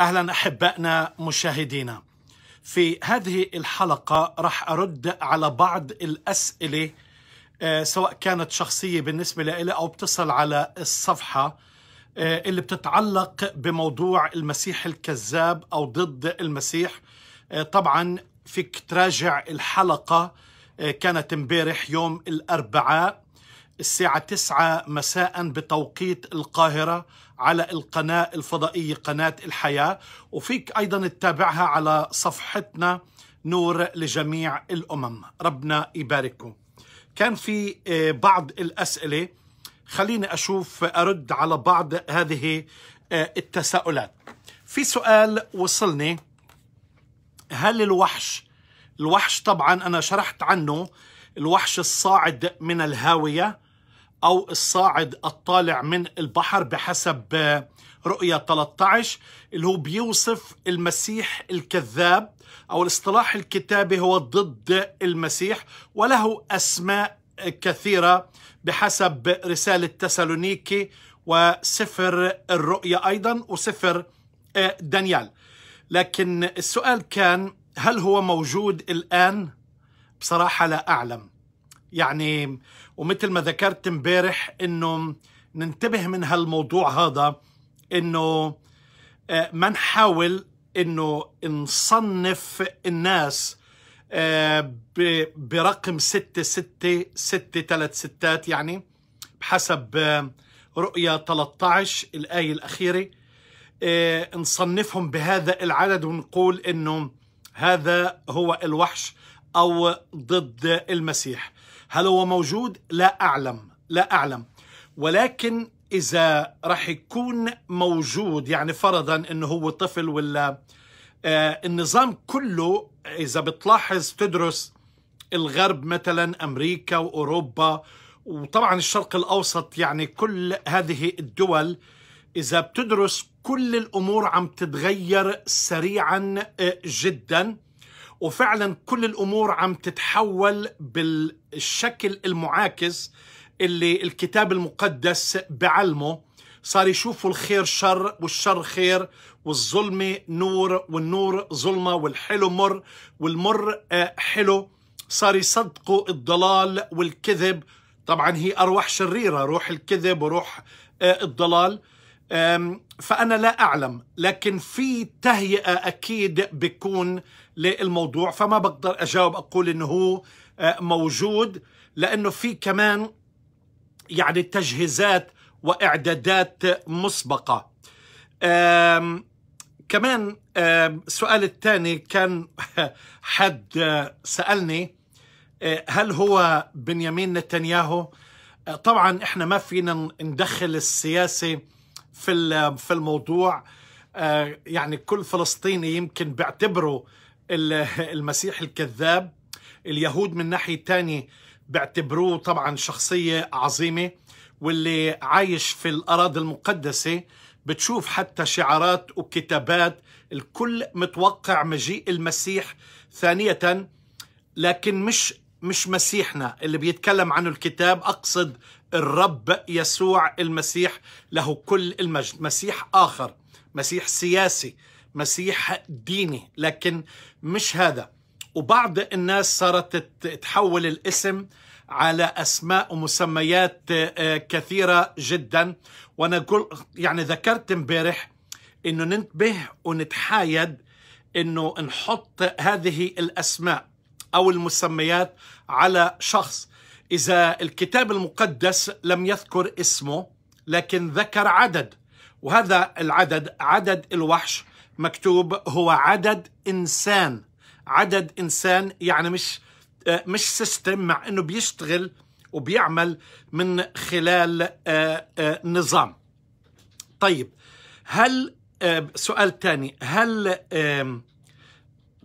اهلا احبائنا مشاهدينا في هذه الحلقه راح ارد على بعض الاسئله آه، سواء كانت شخصيه بالنسبه لي او بتصل على الصفحه آه، اللي بتتعلق بموضوع المسيح الكذاب او ضد المسيح آه، طبعا فيك تراجع الحلقه كانت امبارح يوم الاربعاء الساعه 9 مساء بتوقيت القاهره على القناة الفضائية قناة الحياة وفيك أيضا تتابعها على صفحتنا نور لجميع الأمم ربنا يبارككم كان في آه، بعض الأسئلة خليني أشوف أرد على بعض هذه آه، التساؤلات في سؤال وصلني هل الوحش الوحش طبعا أنا شرحت عنه الوحش الصاعد من الهاوية أو الصاعد الطالع من البحر بحسب آه، رؤية 13 اللي هو بيوصف المسيح الكذاب أو الاصطلاح الكتابي هو ضد المسيح وله أسماء كثيرة بحسب رسالة تسالونيكي وسفر الرؤيا أيضا وسفر آه، دانيال لكن السؤال كان هل هو موجود الآن؟ بصراحة لا أعلم يعني ومثل ما ذكرت امبارح انه ننتبه من هالموضوع هذا انه آه، ما نحاول انه نصنف الناس آه، برقم ستة ستة ستة ثلاث ستات يعني بحسب آه، رؤية 13 الآية الأخيرة نصنفهم بهذا العدد ونقول إنه هذا هو الوحش أو ضد المسيح هل هو موجود؟ لا أعلم لا أعلم ولكن إذا رح يكون موجود يعني فرضا أنه هو طفل ولا آه، النظام كله إذا بتلاحظ تدرس الغرب مثلا أمريكا وأوروبا وطبعا الشرق الأوسط يعني كل هذه الدول إذا بتدرس كل الأمور عم تتغير سريعا آه، جدا وفعلا كل الامور عم تتحول بالشكل المعاكس اللي الكتاب المقدس بعلمه صار يشوفوا الخير شر والشر خير والظلمة نور والنور ظلمة والحلو مر والمر آه، حلو صار يصدقوا الضلال والكذب طبعا هي أرواح شريرة روح الكذب وروح آه، الضلال فأنا لا أعلم لكن في تهيئة أكيد بيكون للموضوع فما بقدر أجاوب أقول إنه هو أه، موجود لأنه في كمان يعني تجهيزات وإعدادات مسبقة كمان السؤال الثاني كان حد سألني أه، هل هو بنيامين نتنياهو أه، طبعا احنا ما فينا ندخل السياسه في في الموضوع آه، يعني كل فلسطيني يمكن بيعتبره المسيح الكذاب اليهود من ناحية ثانيه بيعتبروه طبعا شخصية عظيمة واللي عايش في الأراضي المقدسة بتشوف حتى شعارات وكتابات الكل متوقع مجيء المسيح ثانية لكن مش مش مسيحنا اللي بيتكلم عنه الكتاب أقصد الرب يسوع المسيح له كل المجد مسيح آخر مسيح سياسي مسيح ديني لكن مش هذا وبعض الناس صارت تحول الاسم على اسماء ومسميات آه، كثيره جدا وانا قل يعني ذكرت امبارح انه ننتبه ونتحايد انه نحط هذه الاسماء او المسميات على شخص إذا الكتاب المقدس لم يذكر اسمه لكن ذكر عدد وهذا العدد عدد الوحش مكتوب هو عدد إنسان عدد إنسان يعني مش آه، مش سيستم مع إنه بيشتغل وبيعمل من خلال آه، آه، نظام طيب هل سؤال تاني هل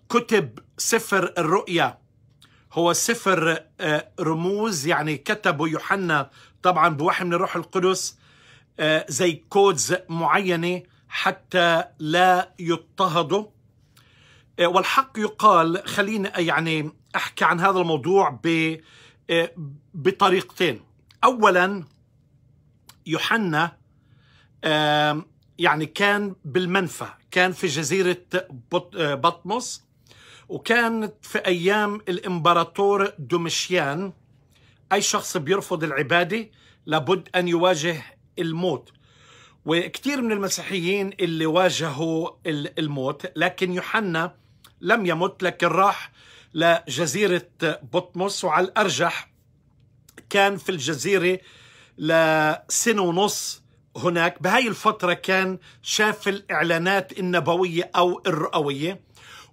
كتب سفر الرؤيا هو سفر آه، رموز يعني كتبه يوحنا طبعا بوحي من الروح القدس آه، زي كودز معينة حتى لا يضطهدوا آه، والحق يقال خليني يعني أحكي عن هذا الموضوع بطريقتين أولا يوحنا يعني كان بالمنفى كان في جزيرة بطمس وكانت في أيام الإمبراطور دومشيان أي شخص بيرفض العبادة لابد أن يواجه الموت وكثير من المسيحيين اللي واجهوا الموت لكن يوحنا لم يمت لكن راح لجزيرة بطمس وعلى الأرجح كان في الجزيرة لسنة ونص هناك بهاي الفترة كان شاف الإعلانات النبوية أو الرؤوية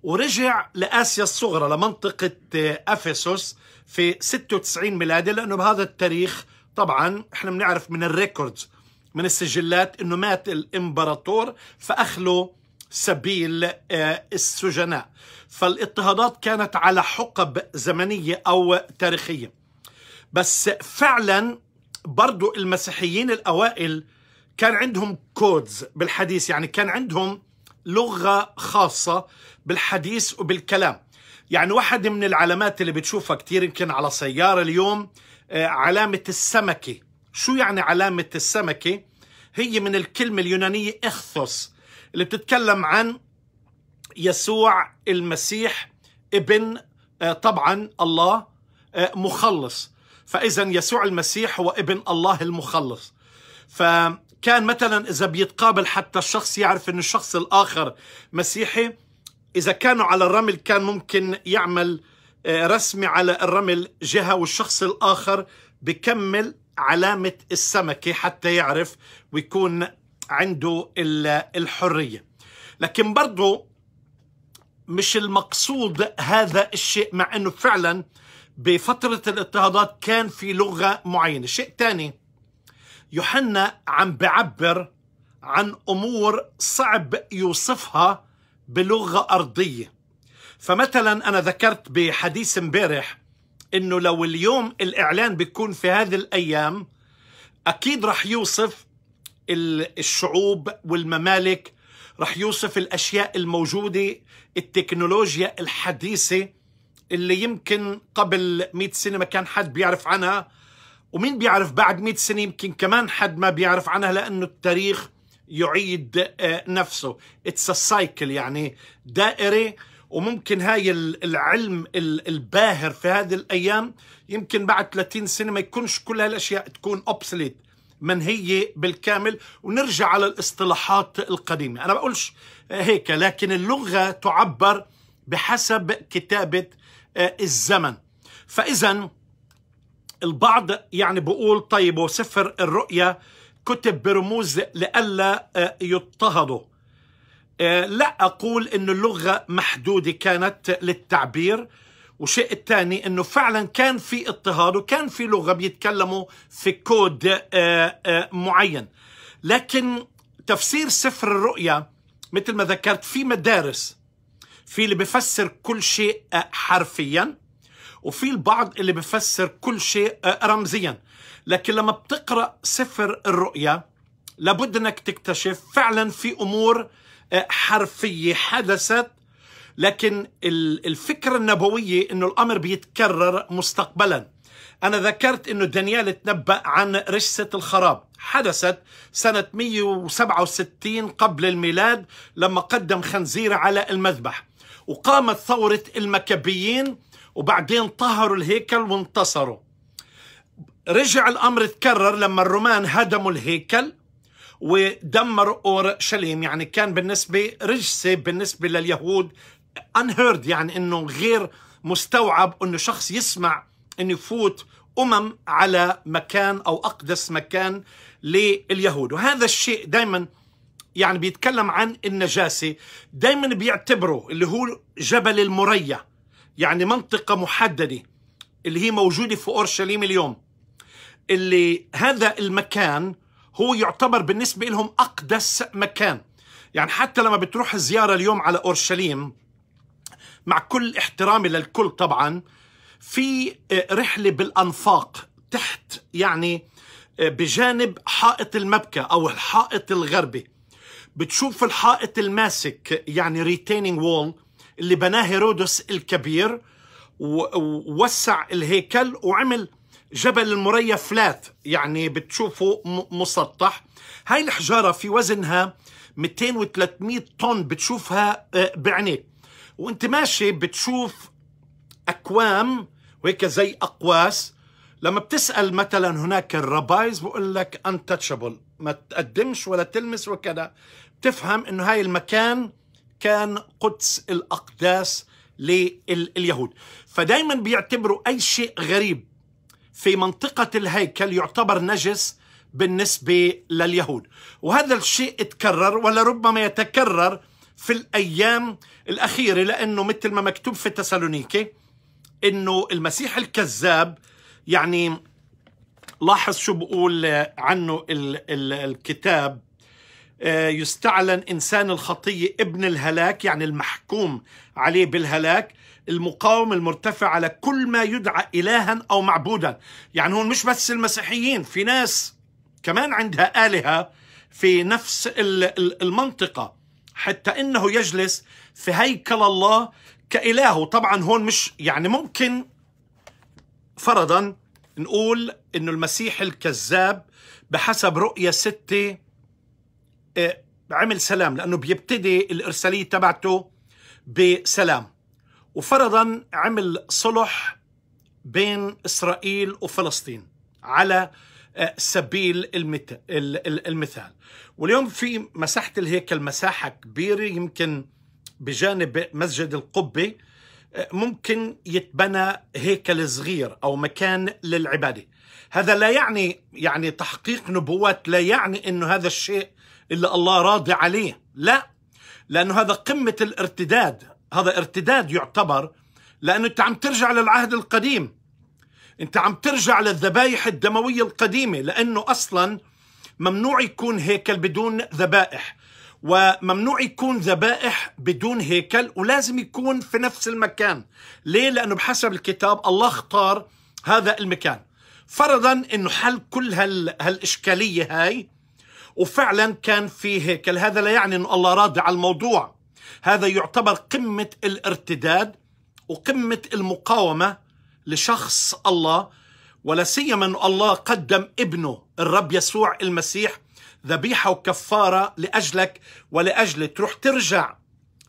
ورجع لآسيا الصغرى لمنطقة آه، أفسوس في 96 ميلادي لأنه بهذا التاريخ طبعا احنا بنعرف من الريكوردز من السجلات انه مات الامبراطور فاخلوا سبيل آه، السجناء فالاضطهادات كانت على حقب زمنية أو تاريخية بس فعلا برضو المسيحيين الأوائل كان عندهم كودز بالحديث يعني كان عندهم لغة خاصة بالحديث وبالكلام يعني واحد من العلامات اللي بتشوفها كتير يمكن على سيارة اليوم آه، علامة السمكة شو يعني علامة السمكة؟ هي من الكلمة اليونانية اخثوس اللي بتتكلم عن يسوع المسيح ابن آه، طبعا الله آه، مخلص فإذا يسوع المسيح هو ابن الله المخلص فكان مثلا إذا بيتقابل حتى الشخص يعرف أن الشخص الآخر مسيحي إذا كانوا على الرمل كان ممكن يعمل آه، رسمة على الرمل جهة والشخص الآخر بكمل علامة السمكة حتى يعرف ويكون عنده الحرية لكن برضو مش المقصود هذا الشيء مع أنه فعلا بفترة الاضطهادات كان في لغة معينة شيء تاني يوحنا عم بعبر عن أمور صعب يوصفها بلغه ارضيه فمثلا انا ذكرت بحديث امبارح انه لو اليوم الاعلان بيكون في هذه الايام اكيد رح يوصف الشعوب والممالك رح يوصف الاشياء الموجوده التكنولوجيا الحديثه اللي يمكن قبل 100 سنه ما كان حد بيعرف عنها ومين بيعرف بعد 100 سنه يمكن كمان حد ما بيعرف عنها لانه التاريخ يعيد آه، نفسه اتس cycle يعني دائره وممكن هاي العلم الباهر في هذه الايام يمكن بعد 30 سنه ما يكونش كل هالاشياء تكون اوبسليت منهية بالكامل ونرجع على الاصطلاحات القديمة أنا بقولش هيك لكن اللغة تعبر بحسب كتابة آه، الزمن فإذا البعض يعني بقول طيب وسفر الرؤية كتب برموز لئلا آه، يضطهدوا آه، لا أقول أن اللغة محدودة كانت للتعبير وشيء الثاني أنه فعلا كان في اضطهاد وكان في لغة بيتكلموا في كود آه، معين لكن تفسير سفر الرؤيا مثل ما ذكرت في مدارس في اللي بفسر كل شيء حرفيا وفي البعض اللي بفسر كل شيء رمزيا لكن لما بتقرأ سفر الرؤيا لابد أنك تكتشف فعلا في أمور آه، حرفية حدثت لكن الفكرة النبوية أنه الأمر بيتكرر مستقبلا أنا ذكرت أنه دانيال تنبأ عن رشة الخراب حدثت سنة 167 قبل الميلاد لما قدم خنزير على المذبح وقامت ثورة المكبيين وبعدين طهروا الهيكل وانتصروا رجع الأمر تكرر لما الرومان هدموا الهيكل ودمروا أورشليم يعني كان بالنسبة رجسة بالنسبة لليهود unheard يعني أنه غير مستوعب أنه شخص يسمع أنه يفوت أمم على مكان أو أقدس مكان لليهود وهذا الشيء دايما يعني بيتكلم عن النجاسة دايما بيعتبره اللي هو جبل المريا يعني منطقة محددة اللي هي موجودة في أورشليم اليوم اللي هذا المكان هو يعتبر بالنسبة لهم أقدس مكان يعني حتى لما بتروح زيارة اليوم على أورشليم مع كل احترامي للكل طبعا في آه، رحلة بالأنفاق تحت يعني آه، بجانب حائط المبكى أو الحائط الغربي بتشوف الحائط الماسك يعني ريتينينج وول اللي بناه هيرودس الكبير ووسع الهيكل وعمل جبل المريا فلات يعني بتشوفه مسطح هاي الحجارة في وزنها 200 و 300 طن بتشوفها آه، بعينيك وانت ماشي بتشوف أكوام وهيك زي أقواس لما بتسأل مثلا هناك الربايز بقول لك انتشابل ما تقدمش ولا تلمس وكذا بتفهم انه هاي المكان كان قدس الأقداس لليهود فدايما بيعتبروا أي شيء غريب في منطقة الهيكل يعتبر نجس بالنسبة لليهود وهذا الشيء تكرر ولربما يتكرر في الأيام الأخيرة لأنه مثل ما مكتوب في تسالونيكي أنه المسيح الكذاب يعني لاحظ شو بقول عنه الكتاب آه، يستعلن إنسان الخطية ابن الهلاك يعني المحكوم عليه بالهلاك المقاومة المرتفعة على كل ما يدعى إلها أو معبودا يعني هون مش بس المسيحيين في ناس كمان عندها آلهة في نفس المنطقة حتى إنه يجلس في هيكل الله كإله طبعا هون مش يعني ممكن فرضا نقول إنه المسيح الكذاب بحسب رؤية ستة آه، عمل سلام لأنه بيبتدي الإرسالية تبعته بسلام وفرضا عمل صلح بين إسرائيل وفلسطين على آه، سبيل المثال واليوم في مساحة الهيكل مساحة كبيرة يمكن بجانب مسجد القبة آه، ممكن يتبنى هيكل صغير أو مكان للعبادة هذا لا يعني يعني تحقيق نبوات لا يعني أنه هذا الشيء اللي الله راضي عليه لا لأنه هذا قمة الارتداد هذا ارتداد يعتبر لأنه أنت عم ترجع للعهد القديم أنت عم ترجع للذبائح الدموية القديمة لأنه أصلا ممنوع يكون هيكل بدون ذبائح وممنوع يكون ذبائح بدون هيكل ولازم يكون في نفس المكان ليه؟ لأنه بحسب الكتاب الله اختار هذا المكان فرضا أنه حل كل هال... هالإشكالية هاي وفعلا كان في هيكل هذا لا يعني أنه الله راضي على الموضوع هذا يعتبر قمة الارتداد وقمة المقاومة لشخص الله ولا سيما أن الله قدم ابنه الرب يسوع المسيح ذبيحة وكفارة لأجلك ولأجلي تروح ترجع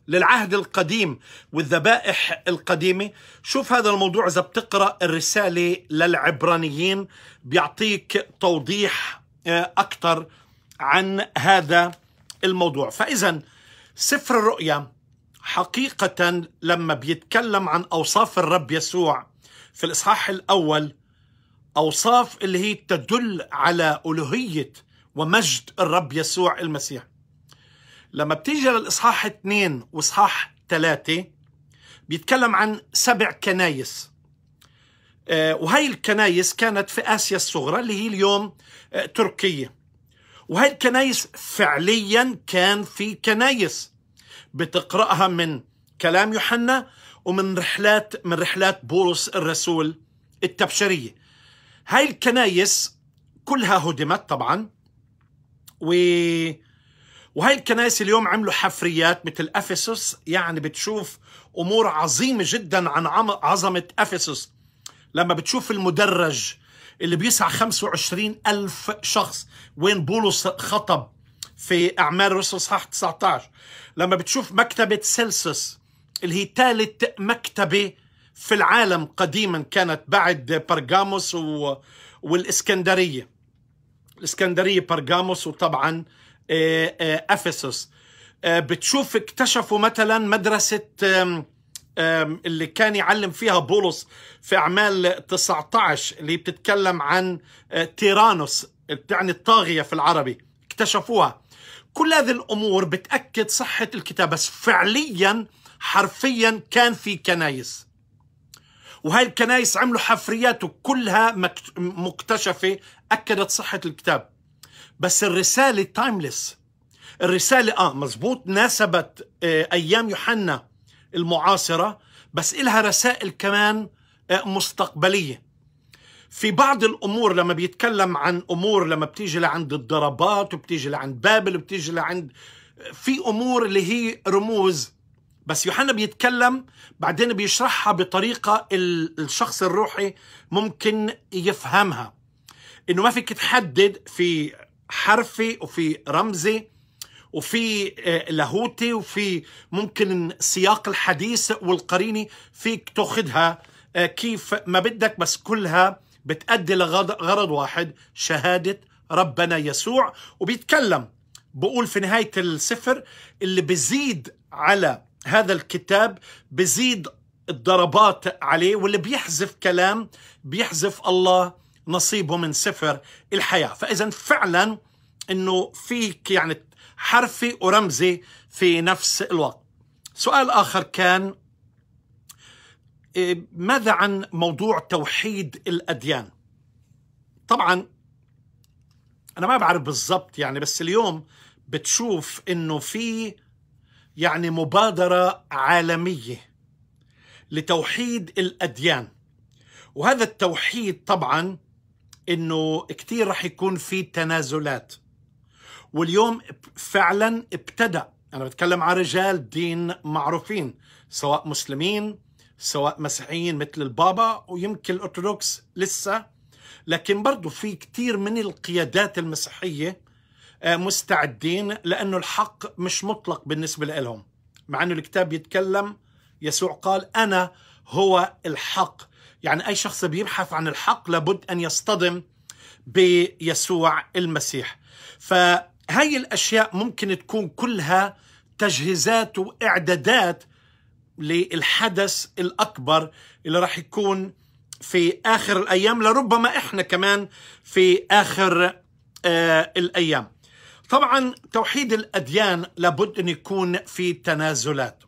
للعهد القديم والذبائح القديمة شوف هذا الموضوع إذا بتقرأ الرسالة للعبرانيين بيعطيك توضيح آه، أكثر عن هذا الموضوع فإذا سفر الرؤيا حقيقة لما بيتكلم عن أوصاف الرب يسوع في الإصحاح الأول أوصاف اللي هي تدل على ألوهية ومجد الرب يسوع المسيح لما بتيجي للإصحاح اثنين وإصحاح ثلاثة بيتكلم عن سبع كنايس آه، وهي الكنايس كانت في آسيا الصغرى اللي هي اليوم آه، تركيا وهي الكنايس فعليا كان في كنايس بتقرأها من كلام يوحنا ومن رحلات من رحلات بولس الرسول التبشرية هاي الكنايس كلها هدمت طبعا و وهي الكنائس اليوم عملوا حفريات مثل افسس يعني بتشوف امور عظيمه جدا عن عظمه افسس لما بتشوف المدرج اللي بيسع 25 ألف شخص وين بولس خطب في أعمال الرسل صح 19 لما بتشوف مكتبة سلسس اللي هي ثالث مكتبة في العالم قديما كانت بعد برغاموس و... والإسكندرية الإسكندرية برغاموس وطبعا آه، آه، أفسس آه، بتشوف اكتشفوا مثلا مدرسة اللي كان يعلم فيها بولس في أعمال 19 اللي بتتكلم عن آه، تيرانوس يعني الطاغية في العربي اكتشفوها كل هذه الأمور بتأكد صحة الكتاب بس فعليا حرفيا كان في كنايس وهي الكنايس عملوا حفريات وكلها مكتشفة أكدت صحة الكتاب بس الرسالة تايمليس الرسالة آه مزبوط ناسبت آه أيام يوحنا المعاصرة بس إلها رسائل كمان آه، مستقبلية في بعض الأمور لما بيتكلم عن أمور لما بتيجي لعند الضربات وبتيجي لعند بابل وبتيجي لعند آه، في أمور اللي هي رموز بس يوحنا بيتكلم بعدين بيشرحها بطريقة الشخص الروحي ممكن يفهمها إنه ما فيك تحدد في حرفي وفي رمزي وفي آه، لاهوتي وفي ممكن سياق الحديث والقريني فيك تاخذها آه، كيف ما بدك بس كلها بتأدي لغرض واحد شهادة ربنا يسوع وبيتكلم بقول في نهاية السفر اللي بزيد على هذا الكتاب بزيد الضربات عليه واللي بيحذف كلام بيحذف الله نصيبه من سفر الحياة فإذا فعلا أنه فيك يعني حرفي ورمزي في نفس الوقت سؤال آخر كان إيه، ماذا عن موضوع توحيد الأديان طبعا أنا ما بعرف بالضبط يعني بس اليوم بتشوف إنه في يعني مبادرة عالمية لتوحيد الأديان وهذا التوحيد طبعا إنه كتير رح يكون في تنازلات واليوم فعلا ابتدى أنا بتكلم عن رجال دين معروفين سواء مسلمين سواء مسيحيين مثل البابا ويمكن الأرثوذكس لسه لكن برضو في كتير من القيادات المسيحية آه، مستعدين لأنه الحق مش مطلق بالنسبة لهم مع أنه الكتاب يتكلم يسوع قال أنا هو الحق يعني أي شخص بيبحث عن الحق لابد أن يصطدم بيسوع المسيح ف هاي الأشياء ممكن تكون كلها تجهيزات وإعدادات للحدث الأكبر اللي راح يكون في آخر الأيام لربما إحنا كمان في آخر آه الأيام طبعا توحيد الأديان لابد أن يكون في تنازلات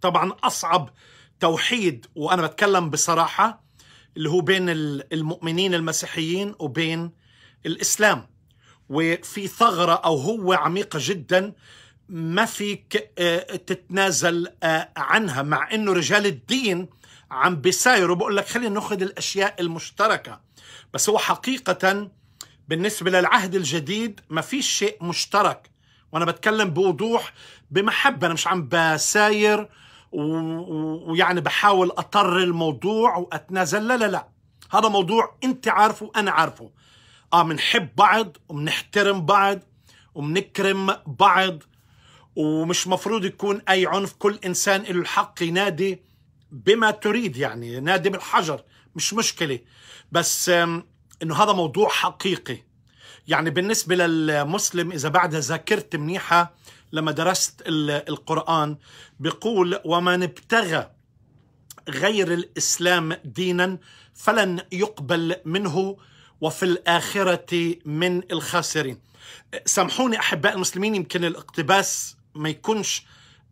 طبعا أصعب توحيد وأنا بتكلم بصراحة اللي هو بين المؤمنين المسيحيين وبين الإسلام وفي ثغرة أو هو عميقة جدا ما فيك آه، تتنازل آه، عنها مع أنه رجال الدين عم بيسايروا بقول لك خلينا ناخذ الأشياء المشتركة بس هو حقيقة بالنسبة للعهد الجديد ما في شيء مشترك وأنا بتكلم بوضوح بمحبة أنا مش عم بساير ويعني بحاول أطر الموضوع وأتنازل لا لا لا هذا موضوع أنت عارفه وأنا عارفه اه بنحب بعض وبنحترم بعض وبنكرم بعض ومش مفروض يكون اي عنف كل انسان له الحق ينادي بما تريد يعني نادي بالحجر مش مشكله بس انه هذا موضوع حقيقي يعني بالنسبه للمسلم اذا بعدها ذاكرت منيحه لما درست القران بيقول ومن ابتغى غير الاسلام دينا فلن يقبل منه وفي الآخرة من الخاسرين سامحوني أحباء المسلمين يمكن الاقتباس ما يكونش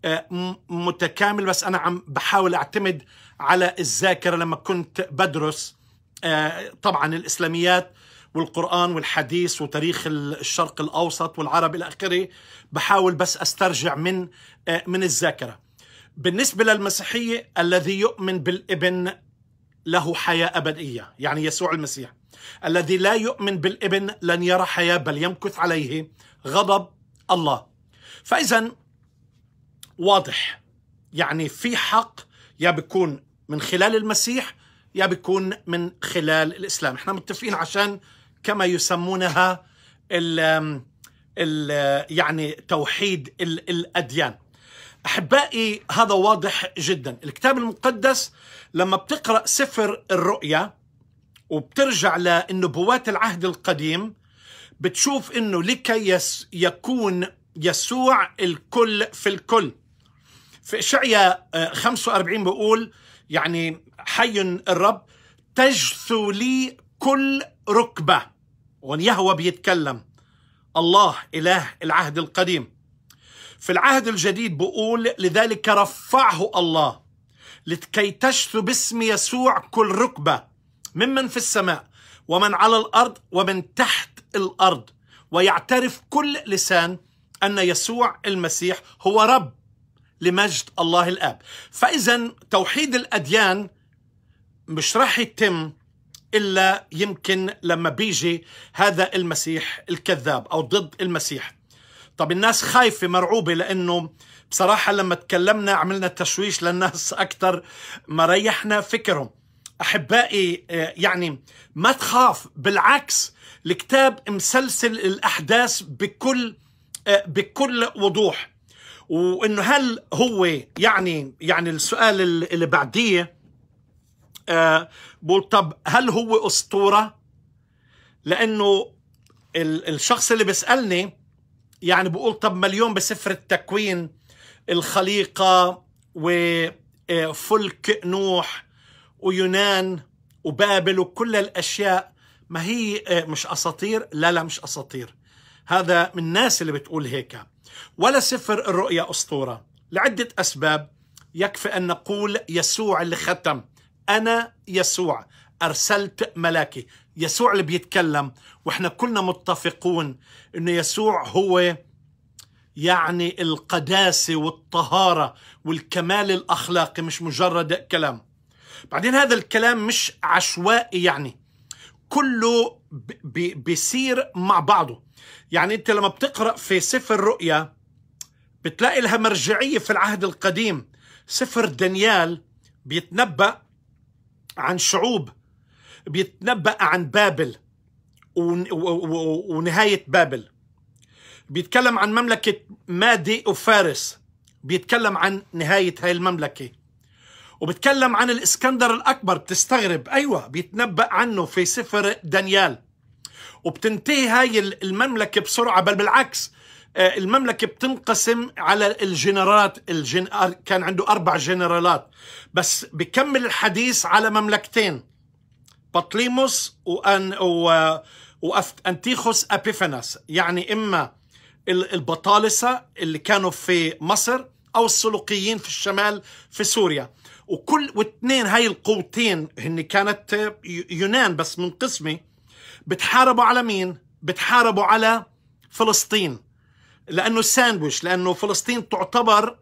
آه، متكامل بس أنا عم بحاول أعتمد على الذاكرة لما كنت بدرس آه، طبعا الإسلاميات والقرآن والحديث وتاريخ الشرق الأوسط والعرب إلى آخره بحاول بس أسترجع من آه، من الذاكرة بالنسبة للمسيحية الذي يؤمن بالابن له حياة أبدية يعني يسوع المسيح الذي لا يؤمن بالابن لن يرى حياه بل يمكث عليه غضب الله فاذا واضح يعني في حق يا بيكون من خلال المسيح يا بيكون من خلال الاسلام احنا متفقين عشان كما يسمونها ال ال يعني توحيد الـ الاديان احبائي هذا واضح جدا الكتاب المقدس لما بتقرا سفر الرؤيا وبترجع للنبوات العهد القديم بتشوف انه لكي يس يكون يسوع الكل في الكل في اشعيا 45 بقول يعني حي الرب تجثو لي كل ركبه وان يهوى بيتكلم الله اله العهد القديم في العهد الجديد بقول لذلك رفعه الله لكي تجثو باسم يسوع كل ركبه ممن في السماء ومن على الارض ومن تحت الارض ويعترف كل لسان ان يسوع المسيح هو رب لمجد الله الاب فاذا توحيد الاديان مش راح يتم الا يمكن لما بيجي هذا المسيح الكذاب او ضد المسيح طب الناس خايفه مرعوبه لانه بصراحه لما تكلمنا عملنا تشويش للناس اكثر ما ريحنا فكرهم احبائي آه، يعني ما تخاف بالعكس الكتاب مسلسل الاحداث بكل آه، بكل وضوح وانه هل هو يعني يعني السؤال اللي بعديه آه، بقول طب هل هو اسطوره لانه الشخص اللي بيسالني يعني بقول طب مليون بسفر التكوين الخليقه وفلك نوح ويونان وبابل وكل الأشياء ما هي آه، مش أساطير لا لا مش أساطير هذا من الناس اللي بتقول هيك ولا سفر الرؤيا أسطورة لعدة أسباب يكفي أن نقول يسوع اللي ختم أنا يسوع أرسلت ملاكي يسوع اللي بيتكلم وإحنا كلنا متفقون أنه يسوع هو يعني القداسة والطهارة والكمال الأخلاقي مش مجرد كلام بعدين هذا الكلام مش عشوائي يعني كله بيصير مع بعضه يعني انت لما بتقرا في سفر رؤيا بتلاقي لها مرجعيه في العهد القديم سفر دانيال بيتنبأ عن شعوب بيتنبأ عن بابل ونهاية بابل بيتكلم عن مملكة مادي وفارس بيتكلم عن نهاية هاي المملكة وبتكلم عن الاسكندر الاكبر بتستغرب ايوه بيتنبأ عنه في سفر دانيال وبتنتهي هاي المملكه بسرعه بل بالعكس آه، المملكه بتنقسم على الجنرالات الجن... كان عنده اربع جنرالات بس بكمل الحديث على مملكتين بطليموس وان و... وانتيخوس ابيفاناس يعني اما البطالسه اللي كانوا في مصر او السلوقيين في الشمال في سوريا وكل واثنين هاي القوتين هن كانت آه، يونان بس من قسمي بتحاربوا على مين؟ بتحاربوا على فلسطين لانه ساندويش لانه فلسطين تعتبر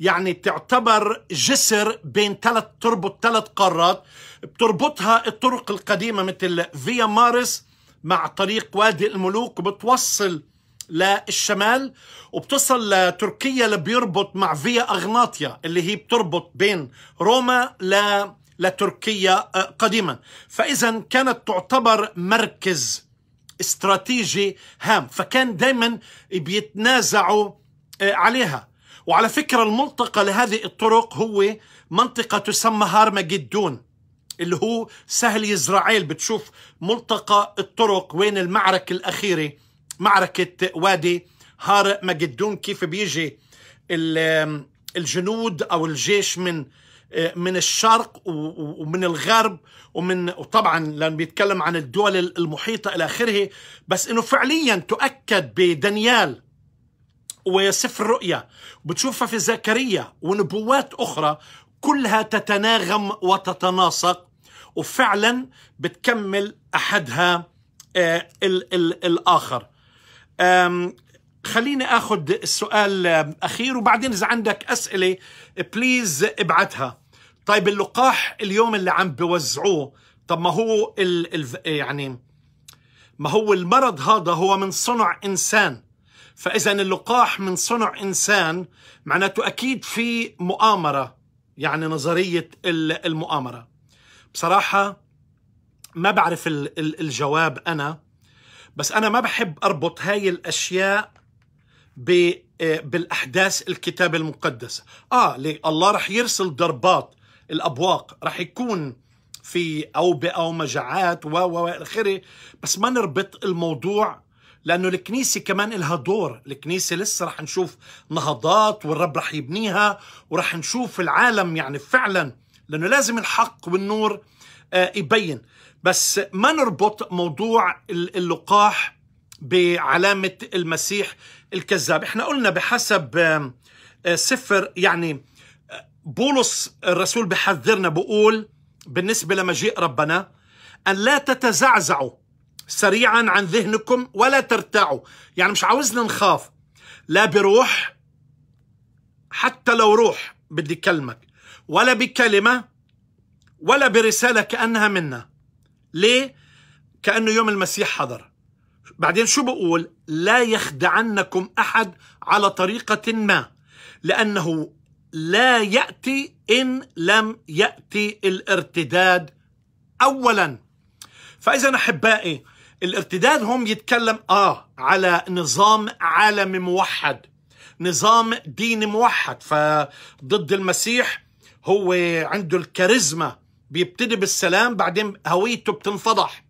يعني تعتبر جسر بين ثلاث تربط ثلاث قارات بتربطها الطرق القديمه مثل فيا مارس مع طريق وادي الملوك وبتوصل للشمال وبتصل لتركيا اللي بيربط مع فيا أغناطيا اللي هي بتربط بين روما ل لتركيا آه، قديما فإذا كانت تعتبر مركز استراتيجي هام فكان دايما بيتنازعوا آه، عليها وعلى فكرة الملتقى لهذه الطرق هو منطقة تسمى هارمجدون اللي هو سهل إسرائيل بتشوف ملتقى الطرق وين المعركة الأخيرة معركة وادي هار مجدون كيف بيجي الجنود أو الجيش من من الشرق ومن الغرب ومن وطبعا لان بيتكلم عن الدول المحيطه الى اخره بس انه فعليا تؤكد بدانيال وسفر الرؤيا بتشوفها في زكريا ونبوات اخرى كلها تتناغم وتتناسق وفعلا بتكمل احدها آه، الاخر خليني اخذ السؤال الاخير وبعدين اذا عندك اسئله بليز ابعتها طيب اللقاح اليوم اللي عم بوزعوه طب ما هو الـ الـ يعني ما هو المرض هذا هو من صنع انسان فاذا اللقاح من صنع انسان معناته اكيد في مؤامره يعني نظريه المؤامره بصراحه ما بعرف الجواب انا بس أنا ما بحب أربط هاي الأشياء آه، بالأحداث الكتاب المقدس آه ليه الله رح يرسل ضربات الأبواق رح يكون في أوبئة ومجاعات و و آخره بس ما نربط الموضوع لأنه الكنيسة كمان إلها دور الكنيسة لسه رح نشوف نهضات والرب رح يبنيها ورح نشوف العالم يعني فعلا لأنه لازم الحق والنور آه، يبين بس ما نربط موضوع اللقاح بعلامة المسيح الكذاب احنا قلنا بحسب آه، سفر يعني آه، بولس الرسول بحذرنا بقول بالنسبة لمجيء ربنا أن لا تتزعزعوا سريعا عن ذهنكم ولا ترتاعوا يعني مش عاوزنا نخاف لا بروح حتى لو روح بدي كلمك ولا بكلمة ولا برسالة كأنها منا ليه؟ كأنه يوم المسيح حضر بعدين شو بقول لا يخدعنكم أحد على طريقة ما لأنه لا يأتي إن لم يأتي الارتداد أولا فإذا أحبائي الارتداد هم يتكلم آه على نظام عالمي موحد نظام ديني موحد فضد المسيح هو عنده الكاريزما بيبتدي بالسلام بعدين هويته بتنفضح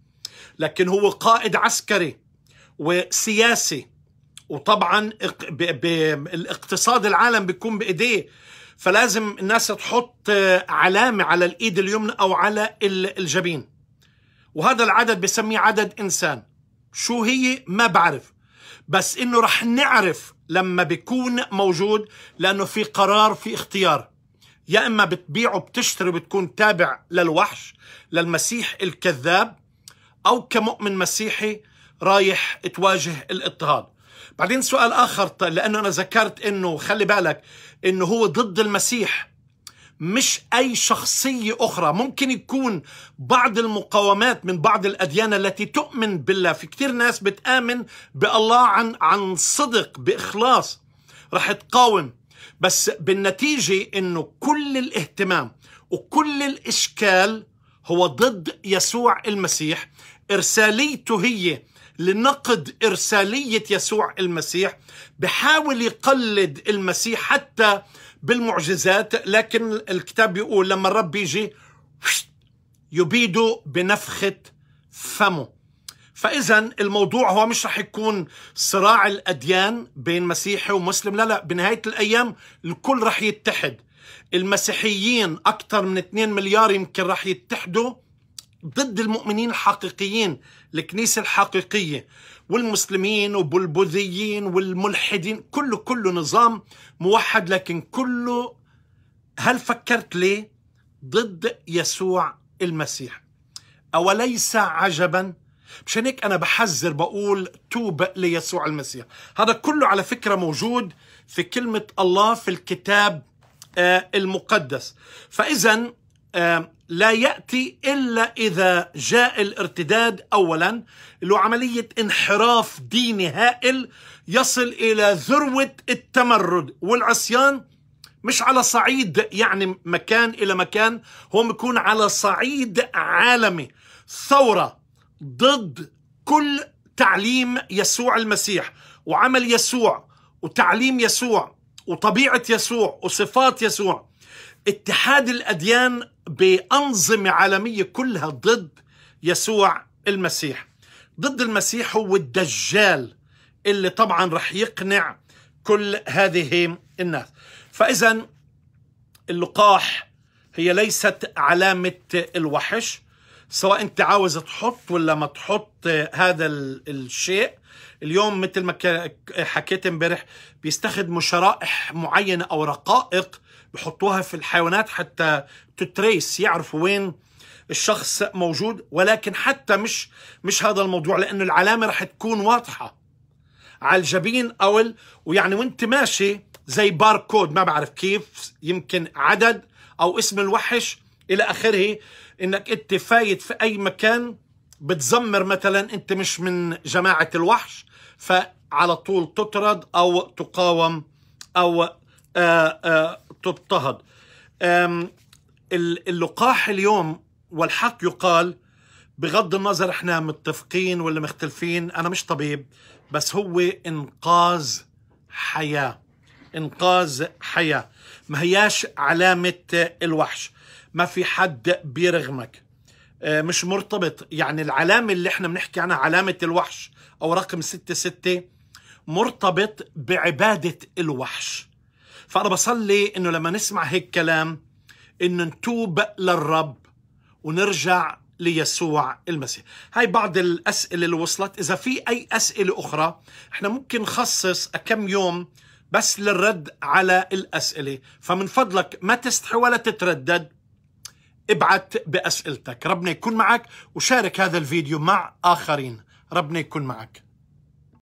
لكن هو قائد عسكري وسياسي وطبعا الاقتصاد العالم بيكون بايديه فلازم الناس تحط آه، علامة على الإيد اليمنى أو على الجبين وهذا العدد بسميه عدد إنسان شو هي ما بعرف بس إنه رح نعرف لما بيكون موجود لأنه في قرار في اختيار يا اما بتبيعه بتشتري بتكون تابع للوحش للمسيح الكذاب او كمؤمن مسيحي رايح تواجه الاضطهاد بعدين سؤال اخر لانه انا ذكرت انه خلي بالك انه هو ضد المسيح مش اي شخصيه اخرى ممكن يكون بعض المقاومات من بعض الاديان التي تؤمن بالله في كثير ناس بتامن بالله عن عن صدق باخلاص رح تقاوم بس بالنتيجة أنه كل الاهتمام وكل الإشكال هو ضد يسوع المسيح إرساليته هي لنقد إرسالية يسوع المسيح بحاول يقلد المسيح حتى بالمعجزات لكن الكتاب بيقول لما الرب يجي يبيد بنفخة فمه فاذا الموضوع هو مش رح يكون صراع الاديان بين مسيحي ومسلم لا لا بنهايه الايام الكل رح يتحد المسيحيين اكثر من 2 مليار يمكن رح يتحدوا ضد المؤمنين الحقيقيين الكنيسه الحقيقيه والمسلمين والبوذيين والملحدين كله كله نظام موحد لكن كله هل فكرت ليه ضد يسوع المسيح اوليس عجبا مشان هيك انا بحذر بقول توب ليسوع المسيح هذا كله على فكره موجود في كلمه الله في الكتاب آه، المقدس فاذا آه، لا ياتي الا اذا جاء الارتداد اولا اللي هو عمليه انحراف ديني هائل يصل الى ذروه التمرد والعصيان مش على صعيد يعني مكان الى مكان هو بيكون على صعيد عالمي ثوره ضد كل تعليم يسوع المسيح وعمل يسوع وتعليم يسوع وطبيعه يسوع وصفات يسوع اتحاد الاديان بانظمه عالميه كلها ضد يسوع المسيح ضد المسيح هو الدجال اللي طبعا رح يقنع كل هذه الناس فاذا اللقاح هي ليست علامه الوحش سواء انت عاوز تحط ولا ما تحط هذا الشيء اليوم مثل ما حكيت امبارح بيستخدموا شرائح معينه او رقائق بحطوها في الحيوانات حتى تتريس يعرفوا وين الشخص موجود ولكن حتى مش مش هذا الموضوع لانه العلامه رح تكون واضحه على الجبين او ويعني وانت ماشي زي باركود ما بعرف كيف يمكن عدد او اسم الوحش الى اخره انك انت فايت في اي مكان بتزمر مثلا انت مش من جماعة الوحش فعلى طول تطرد او تقاوم او آه، آه، تضطهد اللقاح اليوم والحق يقال بغض النظر احنا متفقين ولا مختلفين انا مش طبيب بس هو انقاذ حياه انقاذ حياه ما هياش علامه الوحش ما في حد بيرغمك آه، مش مرتبط يعني العلامة اللي احنا بنحكي عنها علامة الوحش أو رقم ستة مرتبط بعبادة الوحش فأنا بصلي إنه لما نسمع هيك كلام إنه نتوب للرب ونرجع ليسوع المسيح هاي بعض الأسئلة اللي وصلت إذا في أي أسئلة أخرى احنا ممكن نخصص كم يوم بس للرد على الأسئلة فمن فضلك ما تستحي ولا تتردد ابعت بأسئلتك ربنا يكون معك وشارك هذا الفيديو مع آخرين ربنا يكون معك